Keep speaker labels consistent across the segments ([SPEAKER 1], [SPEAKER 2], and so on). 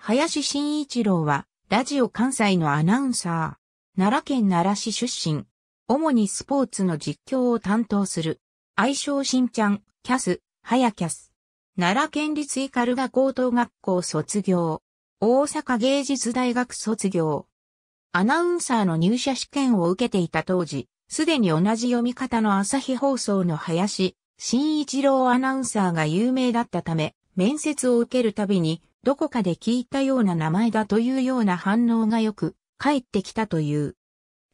[SPEAKER 1] 林慎一郎は、ラジオ関西のアナウンサー、奈良県奈良市出身、主にスポーツの実況を担当する、愛称しんちゃん、キャス、早キャス。奈良県立イカルガ高等学校卒業。大阪芸術大学卒業。アナウンサーの入社試験を受けていた当時、すでに同じ読み方の朝日放送の林、新一郎アナウンサーが有名だったため、面接を受けるたびにどこかで聞いたような名前だというような反応がよく、帰ってきたという。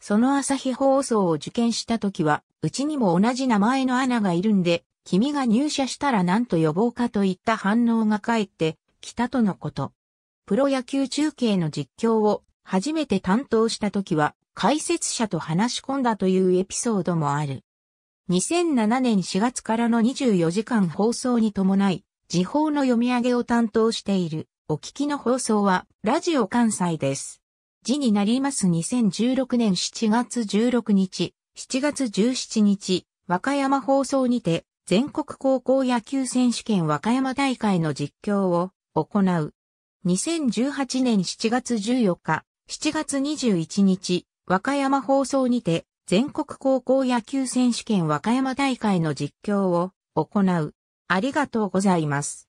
[SPEAKER 1] その朝日放送を受験した時は、うちにも同じ名前のアナがいるんで、君が入社したら何と呼ぼうかといった反応が返ってきたとのこと。プロ野球中継の実況を初めて担当した時は、解説者と話し込んだというエピソードもある。2007年4月からの24時間放送に伴い、時報の読み上げを担当している。お聞きの放送は、ラジオ関西です。時になります2016年7月16日、7月17日、和歌山放送にて、全国高校野球選手権和歌山大会の実況を行う。2018年7月14日、7月21日、和歌山放送にて、全国高校野球選手権和歌山大会の実況を行う。ありがとうございます。